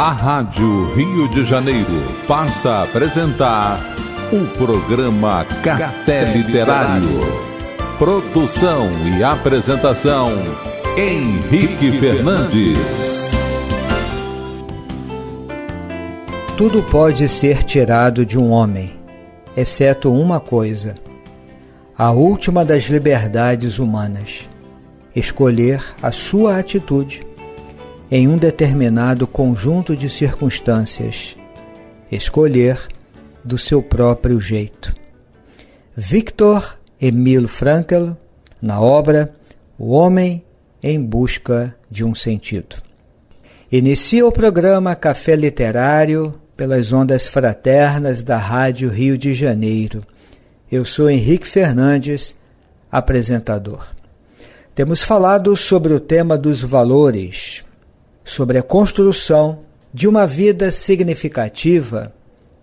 A Rádio Rio de Janeiro passa a apresentar o programa Café Literário. Produção e apresentação Henrique Fernandes. Tudo pode ser tirado de um homem, exceto uma coisa: a última das liberdades humanas escolher a sua atitude em um determinado conjunto de circunstâncias, escolher do seu próprio jeito. Victor Emil Frankl, na obra O Homem em Busca de um Sentido. Inicia o programa Café Literário pelas ondas fraternas da Rádio Rio de Janeiro. Eu sou Henrique Fernandes, apresentador. Temos falado sobre o tema dos valores, sobre a construção de uma vida significativa,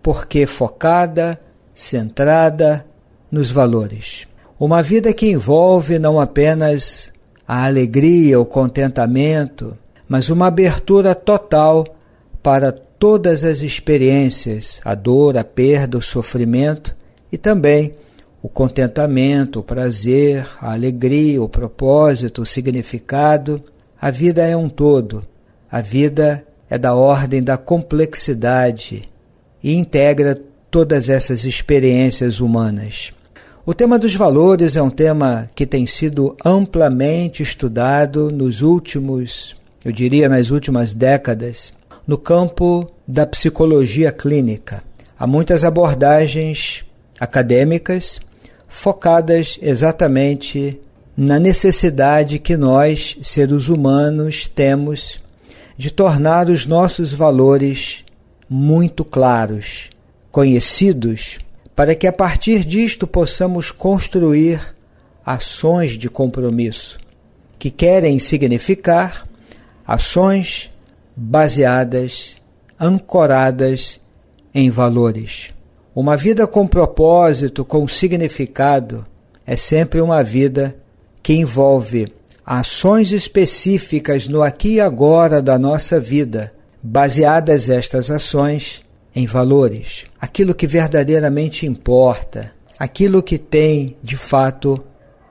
porque focada, centrada nos valores. Uma vida que envolve não apenas a alegria, o contentamento, mas uma abertura total para todas as experiências, a dor, a perda, o sofrimento e também o contentamento, o prazer, a alegria, o propósito, o significado. A vida é um todo a vida é da ordem da complexidade e integra todas essas experiências humanas. O tema dos valores é um tema que tem sido amplamente estudado nos últimos, eu diria nas últimas décadas, no campo da psicologia clínica. Há muitas abordagens acadêmicas focadas exatamente na necessidade que nós, seres humanos, temos de tornar os nossos valores muito claros, conhecidos, para que a partir disto possamos construir ações de compromisso, que querem significar ações baseadas, ancoradas em valores. Uma vida com propósito, com significado, é sempre uma vida que envolve ações específicas no aqui e agora da nossa vida, baseadas estas ações em valores, aquilo que verdadeiramente importa, aquilo que tem de fato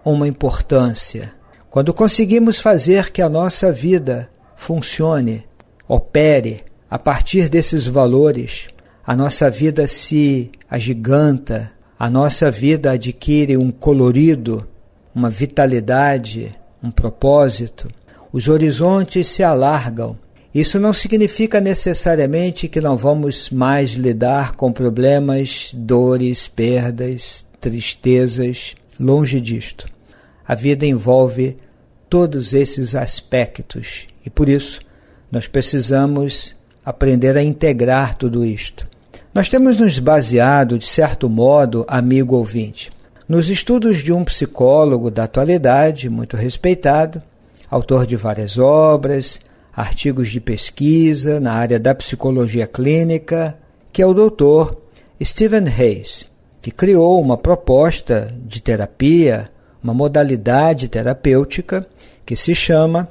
uma importância. Quando conseguimos fazer que a nossa vida funcione, opere a partir desses valores, a nossa vida se agiganta, a nossa vida adquire um colorido, uma vitalidade, um propósito. Os horizontes se alargam. Isso não significa necessariamente que não vamos mais lidar com problemas, dores, perdas, tristezas, longe disto. A vida envolve todos esses aspectos e por isso nós precisamos aprender a integrar tudo isto. Nós temos nos baseado, de certo modo, amigo ouvinte, nos estudos de um psicólogo da atualidade, muito respeitado, autor de várias obras, artigos de pesquisa na área da psicologia clínica, que é o doutor Stephen Hayes, que criou uma proposta de terapia, uma modalidade terapêutica que se chama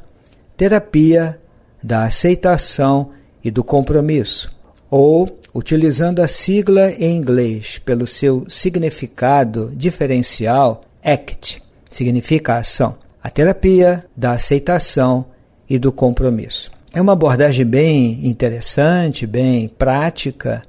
terapia da aceitação e do compromisso, ou utilizando a sigla em inglês pelo seu significado diferencial ACT, significa ação, a terapia da aceitação e do compromisso. É uma abordagem bem interessante, bem prática,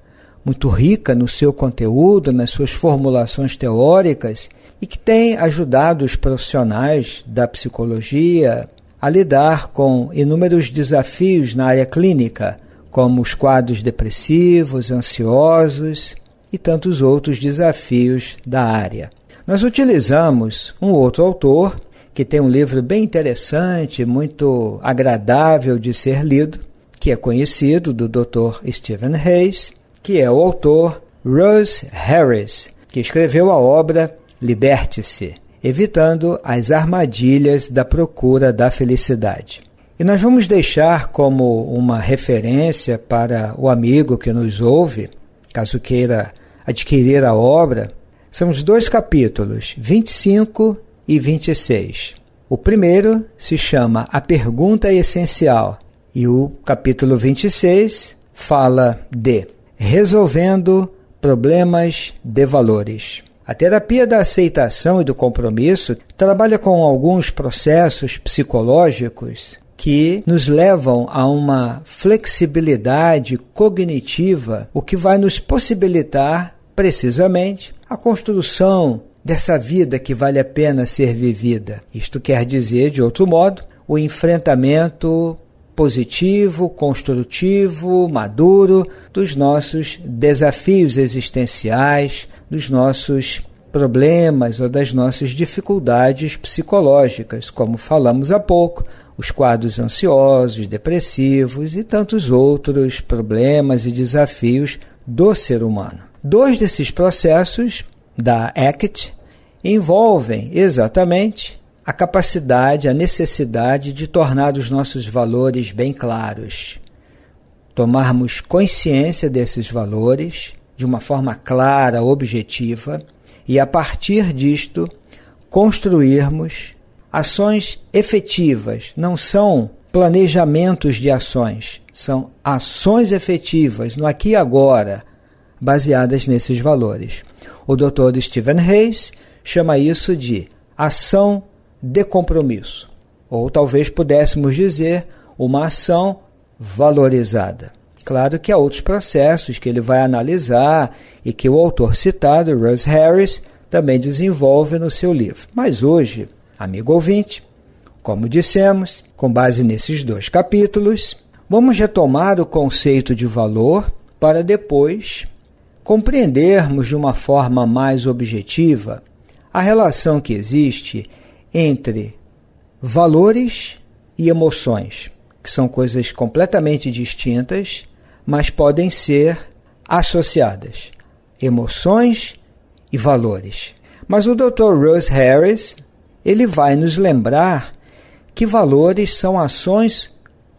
muito rica no seu conteúdo, nas suas formulações teóricas e que tem ajudado os profissionais da psicologia a lidar com inúmeros desafios na área clínica como os quadros depressivos, ansiosos e tantos outros desafios da área. Nós utilizamos um outro autor que tem um livro bem interessante, muito agradável de ser lido, que é conhecido do Dr. Stephen Hayes, que é o autor Rose Harris, que escreveu a obra Liberte-se, evitando as armadilhas da procura da felicidade. E nós vamos deixar como uma referência para o amigo que nos ouve, caso queira adquirir a obra, são os dois capítulos, 25 e 26. O primeiro se chama A Pergunta Essencial e o capítulo 26 fala de Resolvendo Problemas de Valores. A terapia da aceitação e do compromisso trabalha com alguns processos psicológicos que nos levam a uma flexibilidade cognitiva, o que vai nos possibilitar, precisamente, a construção dessa vida que vale a pena ser vivida. Isto quer dizer, de outro modo, o enfrentamento positivo, construtivo, maduro dos nossos desafios existenciais, dos nossos problemas ou das nossas dificuldades psicológicas, como falamos há pouco, os quadros ansiosos, depressivos e tantos outros problemas e desafios do ser humano. Dois desses processos da ACT envolvem exatamente a capacidade, a necessidade de tornar os nossos valores bem claros, tomarmos consciência desses valores de uma forma clara, objetiva e a partir disto construirmos Ações efetivas não são planejamentos de ações, são ações efetivas no aqui e agora, baseadas nesses valores. O doutor Stephen Hayes chama isso de ação de compromisso, ou talvez pudéssemos dizer uma ação valorizada. Claro que há outros processos que ele vai analisar e que o autor citado, Russ Harris, também desenvolve no seu livro. Mas hoje Amigo ouvinte, como dissemos, com base nesses dois capítulos, vamos retomar o conceito de valor para depois compreendermos de uma forma mais objetiva a relação que existe entre valores e emoções, que são coisas completamente distintas, mas podem ser associadas. Emoções e valores. Mas o Dr. Rose Harris, ele vai nos lembrar que valores são ações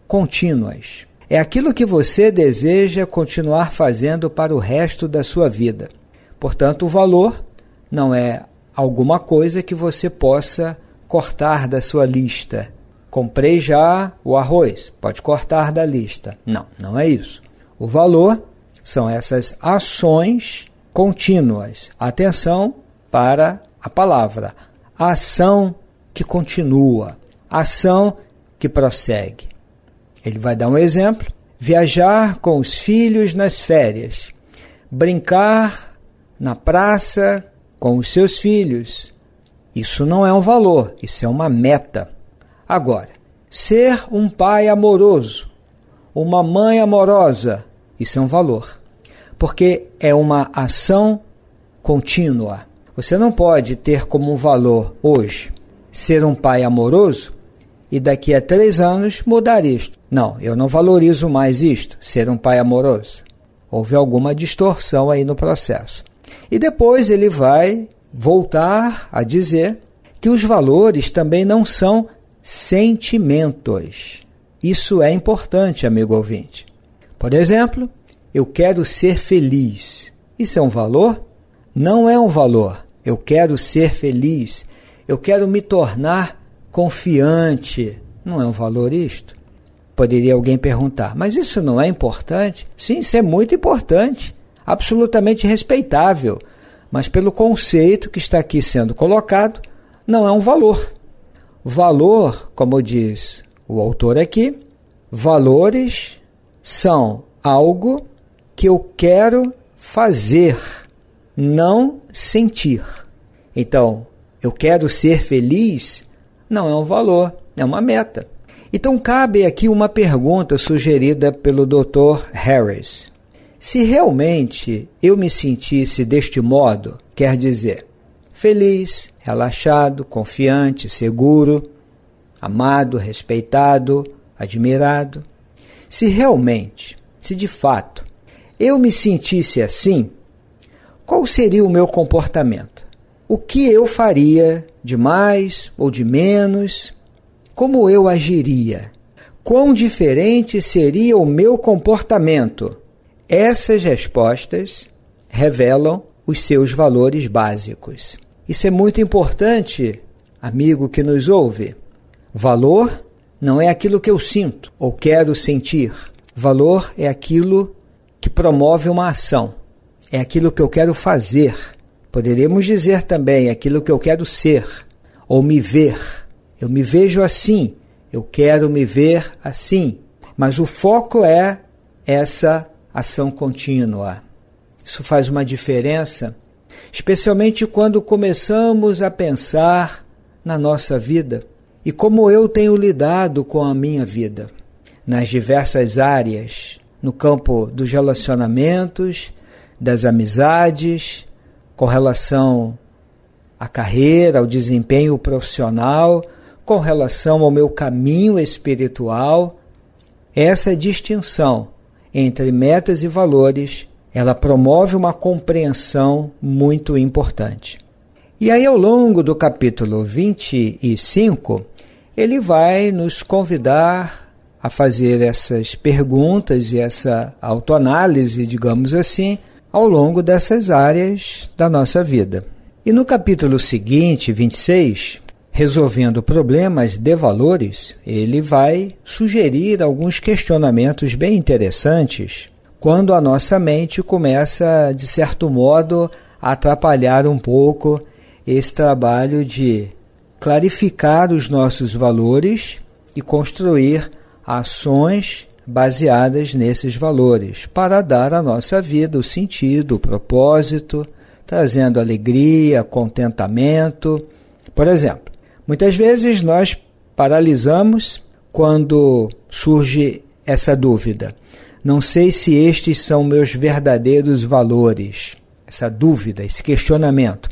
contínuas. É aquilo que você deseja continuar fazendo para o resto da sua vida. Portanto, o valor não é alguma coisa que você possa cortar da sua lista. Comprei já o arroz, pode cortar da lista. Não, não é isso. O valor são essas ações contínuas. Atenção para a palavra a ação que continua, a ação que prossegue. Ele vai dar um exemplo: viajar com os filhos nas férias, brincar na praça com os seus filhos. Isso não é um valor, isso é uma meta. Agora, ser um pai amoroso, uma mãe amorosa, isso é um valor, porque é uma ação contínua. Você não pode ter como valor hoje ser um pai amoroso e daqui a três anos mudar isto. Não, eu não valorizo mais isto, ser um pai amoroso. Houve alguma distorção aí no processo. E depois ele vai voltar a dizer que os valores também não são sentimentos. Isso é importante, amigo ouvinte. Por exemplo, eu quero ser feliz. Isso é um valor? Não é um valor. Eu quero ser feliz. Eu quero me tornar confiante. Não é um valor isto? Poderia alguém perguntar, mas isso não é importante? Sim, isso é muito importante, absolutamente respeitável, mas pelo conceito que está aqui sendo colocado, não é um valor. Valor, como diz o autor aqui, valores são algo que eu quero fazer não sentir. Então, eu quero ser feliz não é um valor, é uma meta. Então, cabe aqui uma pergunta sugerida pelo Dr. Harris. Se realmente eu me sentisse deste modo, quer dizer, feliz, relaxado, confiante, seguro, amado, respeitado, admirado, se realmente, se de fato eu me sentisse assim, qual seria o meu comportamento? O que eu faria de mais ou de menos? Como eu agiria? Quão diferente seria o meu comportamento? Essas respostas revelam os seus valores básicos. Isso é muito importante, amigo que nos ouve. Valor não é aquilo que eu sinto ou quero sentir. Valor é aquilo que promove uma ação é aquilo que eu quero fazer. Poderíamos dizer também é aquilo que eu quero ser ou me ver. Eu me vejo assim, eu quero me ver assim. Mas o foco é essa ação contínua. Isso faz uma diferença, especialmente quando começamos a pensar na nossa vida e como eu tenho lidado com a minha vida nas diversas áreas, no campo dos relacionamentos, das amizades, com relação à carreira, ao desempenho profissional, com relação ao meu caminho espiritual. Essa distinção entre metas e valores, ela promove uma compreensão muito importante. E aí, ao longo do capítulo 25, ele vai nos convidar a fazer essas perguntas e essa autoanálise, digamos assim, ao longo dessas áreas da nossa vida. E no capítulo seguinte, 26, resolvendo problemas de valores, ele vai sugerir alguns questionamentos bem interessantes quando a nossa mente começa, de certo modo, a atrapalhar um pouco esse trabalho de clarificar os nossos valores e construir ações baseadas nesses valores, para dar à nossa vida o sentido, o propósito, trazendo alegria, contentamento. Por exemplo, muitas vezes nós paralisamos quando surge essa dúvida. Não sei se estes são meus verdadeiros valores. Essa dúvida, esse questionamento.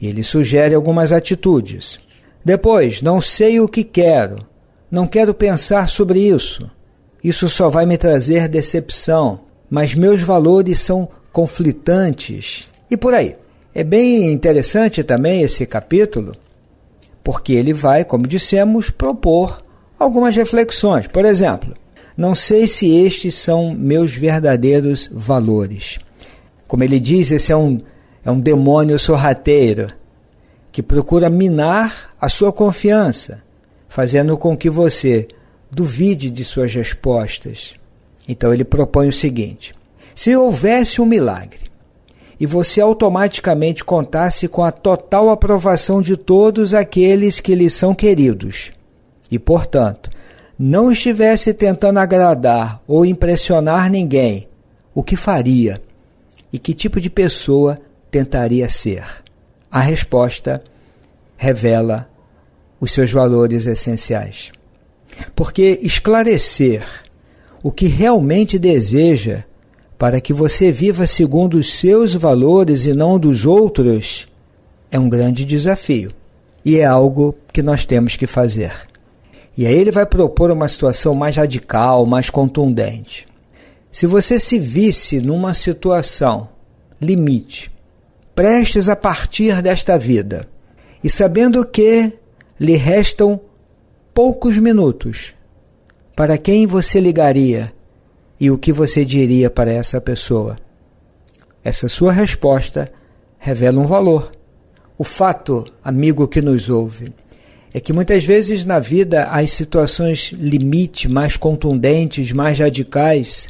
Ele sugere algumas atitudes. Depois, não sei o que quero. Não quero pensar sobre isso isso só vai me trazer decepção, mas meus valores são conflitantes. E por aí. É bem interessante também esse capítulo, porque ele vai, como dissemos, propor algumas reflexões. Por exemplo, não sei se estes são meus verdadeiros valores. Como ele diz, esse é um, é um demônio sorrateiro que procura minar a sua confiança, fazendo com que você duvide de suas respostas. Então ele propõe o seguinte: se houvesse um milagre e você automaticamente contasse com a total aprovação de todos aqueles que lhe são queridos, e portanto não estivesse tentando agradar ou impressionar ninguém, o que faria e que tipo de pessoa tentaria ser? A resposta revela os seus valores essenciais. Porque esclarecer o que realmente deseja para que você viva segundo os seus valores e não dos outros é um grande desafio e é algo que nós temos que fazer. E aí ele vai propor uma situação mais radical, mais contundente. Se você se visse numa situação limite, prestes a partir desta vida, e sabendo que lhe restam poucos minutos, para quem você ligaria e o que você diria para essa pessoa? Essa sua resposta revela um valor. O fato, amigo que nos ouve, é que muitas vezes na vida as situações limite mais contundentes, mais radicais,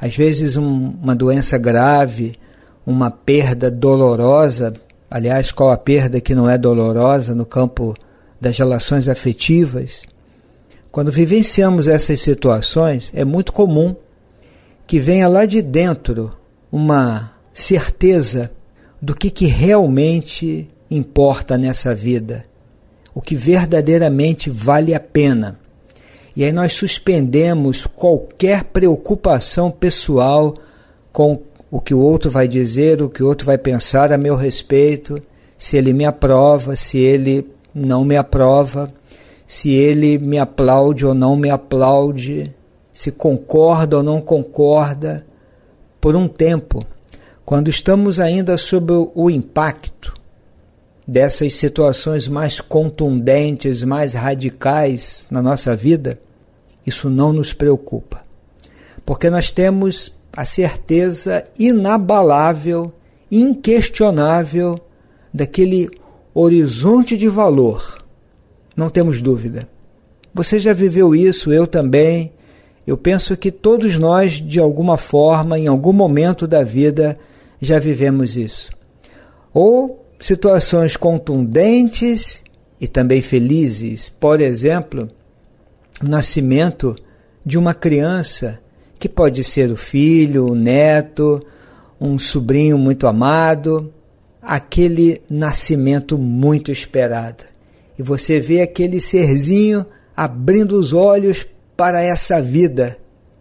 às vezes um, uma doença grave, uma perda dolorosa, aliás, qual a perda que não é dolorosa no campo das relações afetivas, quando vivenciamos essas situações, é muito comum que venha lá de dentro uma certeza do que, que realmente importa nessa vida, o que verdadeiramente vale a pena. E aí nós suspendemos qualquer preocupação pessoal com o que o outro vai dizer, o que o outro vai pensar a meu respeito, se ele me aprova, se ele não me aprova, se ele me aplaude ou não me aplaude, se concorda ou não concorda, por um tempo, quando estamos ainda sob o impacto dessas situações mais contundentes, mais radicais na nossa vida, isso não nos preocupa, porque nós temos a certeza inabalável, inquestionável daquele horizonte de valor. Não temos dúvida. Você já viveu isso, eu também. Eu penso que todos nós, de alguma forma, em algum momento da vida, já vivemos isso. Ou situações contundentes e também felizes. Por exemplo, o nascimento de uma criança, que pode ser o filho, o neto, um sobrinho muito amado, aquele nascimento muito esperado. E você vê aquele serzinho abrindo os olhos para essa vida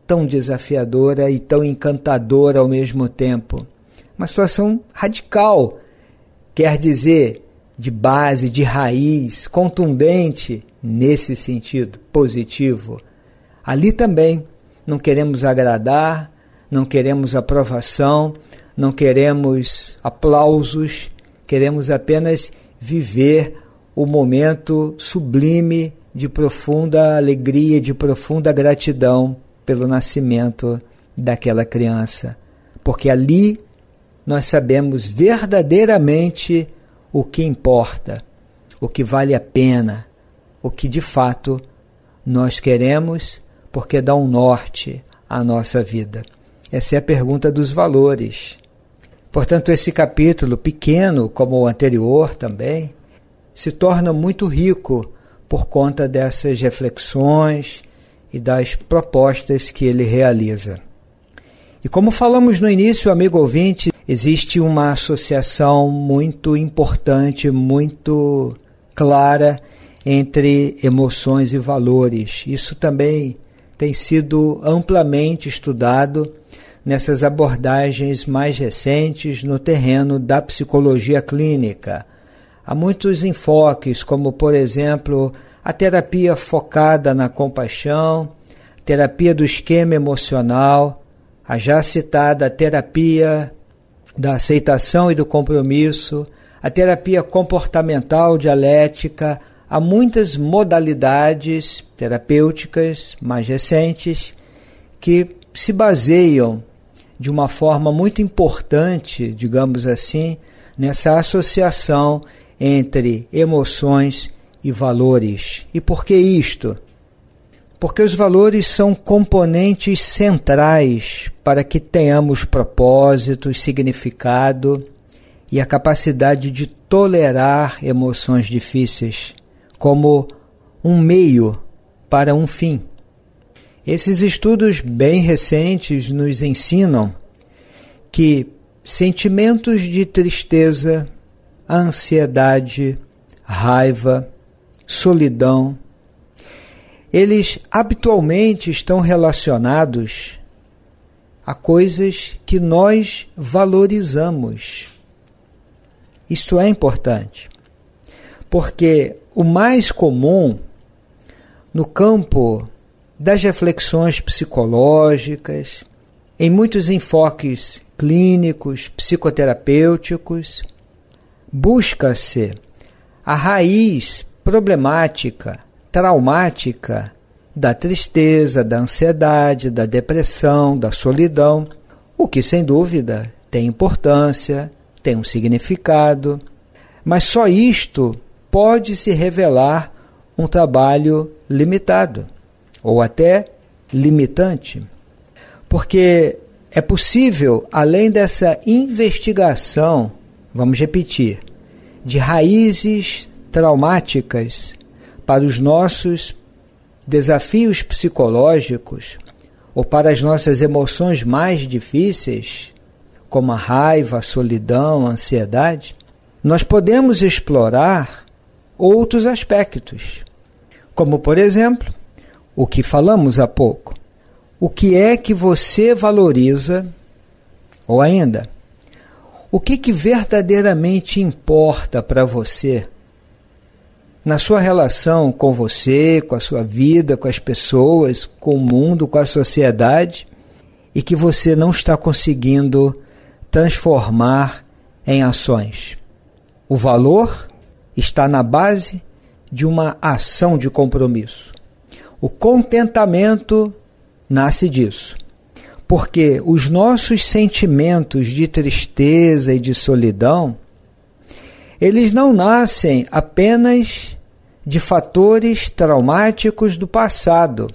tão desafiadora e tão encantadora ao mesmo tempo. Uma situação radical, quer dizer, de base, de raiz, contundente nesse sentido positivo. Ali também não queremos agradar, não queremos aprovação, não queremos aplausos, queremos apenas viver o momento sublime de profunda alegria, de profunda gratidão pelo nascimento daquela criança. Porque ali nós sabemos verdadeiramente o que importa, o que vale a pena, o que de fato nós queremos, porque dá um norte à nossa vida. Essa é a pergunta dos valores. Portanto, esse capítulo, pequeno como o anterior também, se torna muito rico por conta dessas reflexões e das propostas que ele realiza. E como falamos no início, amigo ouvinte, existe uma associação muito importante, muito clara entre emoções e valores. Isso também tem sido amplamente estudado nessas abordagens mais recentes no terreno da psicologia clínica. Há muitos enfoques, como, por exemplo, a terapia focada na compaixão, terapia do esquema emocional, a já citada terapia da aceitação e do compromisso, a terapia comportamental dialética, há muitas modalidades terapêuticas mais recentes que se baseiam de uma forma muito importante, digamos assim, nessa associação entre emoções e valores. E por que isto? Porque os valores são componentes centrais para que tenhamos propósito, significado e a capacidade de tolerar emoções difíceis como um meio para um fim. Esses estudos bem recentes nos ensinam que sentimentos de tristeza, ansiedade, raiva, solidão, eles habitualmente estão relacionados a coisas que nós valorizamos. Isto é importante, porque o mais comum no campo das reflexões psicológicas, em muitos enfoques clínicos, psicoterapêuticos, busca-se a raiz problemática, traumática da tristeza, da ansiedade, da depressão, da solidão, o que sem dúvida tem importância, tem um significado, mas só isto pode se revelar um trabalho limitado ou até limitante, porque é possível, além dessa investigação, vamos repetir, de raízes traumáticas para os nossos desafios psicológicos ou para as nossas emoções mais difíceis, como a raiva, a solidão, a ansiedade, nós podemos explorar outros aspectos, como por exemplo, o que falamos há pouco. O que é que você valoriza? Ou ainda, o que, que verdadeiramente importa para você? Na sua relação com você, com a sua vida, com as pessoas, com o mundo, com a sociedade, e que você não está conseguindo transformar em ações. O valor está na base de uma ação de compromisso. O contentamento nasce disso. Porque os nossos sentimentos de tristeza e de solidão, eles não nascem apenas de fatores traumáticos do passado.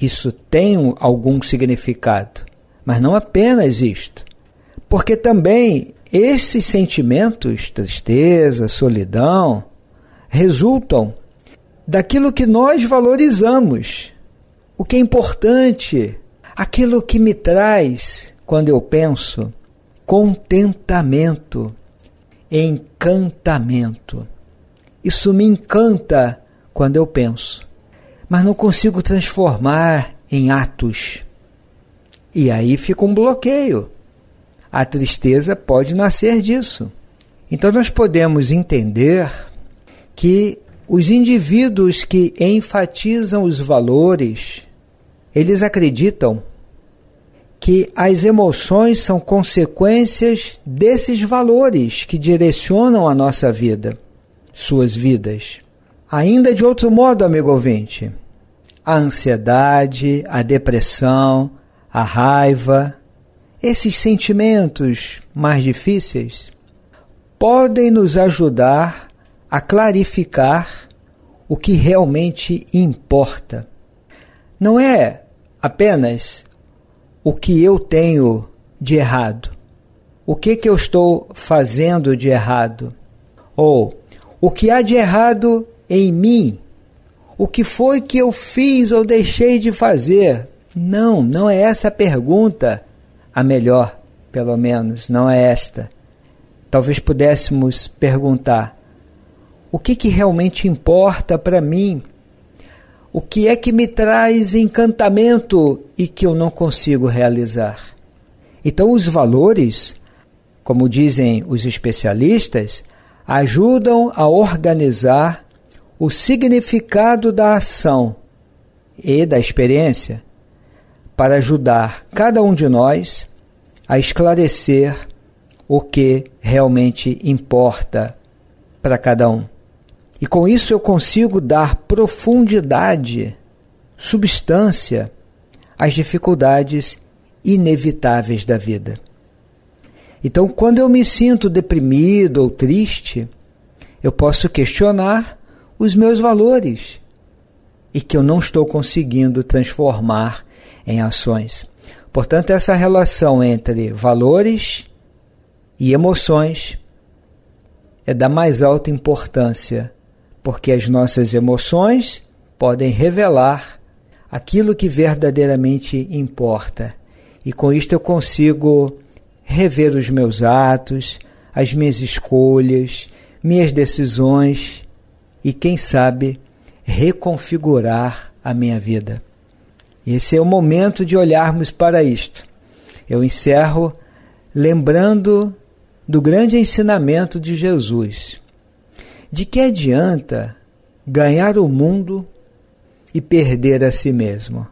Isso tem algum significado, mas não apenas isto. Porque também esses sentimentos, tristeza, solidão, resultam daquilo que nós valorizamos, o que é importante, aquilo que me traz, quando eu penso, contentamento, encantamento. Isso me encanta quando eu penso, mas não consigo transformar em atos. E aí fica um bloqueio. A tristeza pode nascer disso. Então nós podemos entender que os indivíduos que enfatizam os valores, eles acreditam que as emoções são consequências desses valores que direcionam a nossa vida, suas vidas. Ainda de outro modo, amigo ouvinte, a ansiedade, a depressão, a raiva, esses sentimentos mais difíceis podem nos ajudar a clarificar o que realmente importa. Não é apenas o que eu tenho de errado, o que, que eu estou fazendo de errado, ou o que há de errado em mim, o que foi que eu fiz ou deixei de fazer. Não, não é essa a pergunta, a melhor, pelo menos, não é esta. Talvez pudéssemos perguntar o que, que realmente importa para mim, o que é que me traz encantamento e que eu não consigo realizar. Então, os valores, como dizem os especialistas, ajudam a organizar o significado da ação e da experiência para ajudar cada um de nós a esclarecer o que realmente importa para cada um. E com isso eu consigo dar profundidade, substância às dificuldades inevitáveis da vida. Então, quando eu me sinto deprimido ou triste, eu posso questionar os meus valores e que eu não estou conseguindo transformar em ações. Portanto, essa relação entre valores e emoções é da mais alta importância porque as nossas emoções podem revelar aquilo que verdadeiramente importa. E com isto eu consigo rever os meus atos, as minhas escolhas, minhas decisões e, quem sabe, reconfigurar a minha vida. Esse é o momento de olharmos para isto. Eu encerro lembrando do grande ensinamento de Jesus. De que adianta ganhar o mundo e perder a si mesmo?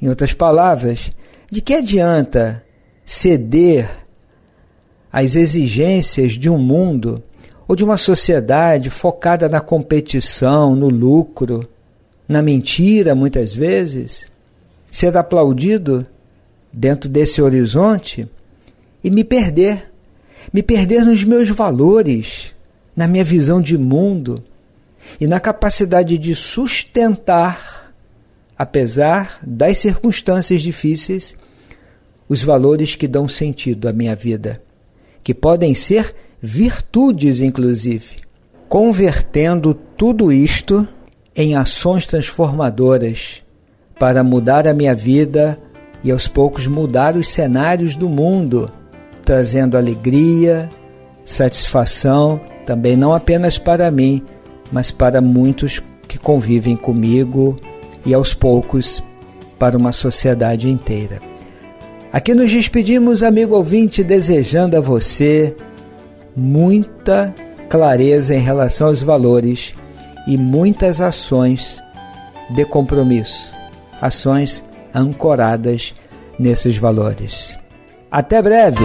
Em outras palavras, de que adianta ceder às exigências de um mundo ou de uma sociedade focada na competição, no lucro, na mentira, muitas vezes? Ser aplaudido dentro desse horizonte e me perder, me perder nos meus valores, na minha visão de mundo e na capacidade de sustentar, apesar das circunstâncias difíceis, os valores que dão sentido à minha vida, que podem ser virtudes, inclusive, convertendo tudo isto em ações transformadoras para mudar a minha vida e aos poucos mudar os cenários do mundo, trazendo alegria, satisfação também não apenas para mim, mas para muitos que convivem comigo e aos poucos para uma sociedade inteira. Aqui nos despedimos, amigo ouvinte, desejando a você muita clareza em relação aos valores e muitas ações de compromisso, ações ancoradas nesses valores. Até breve!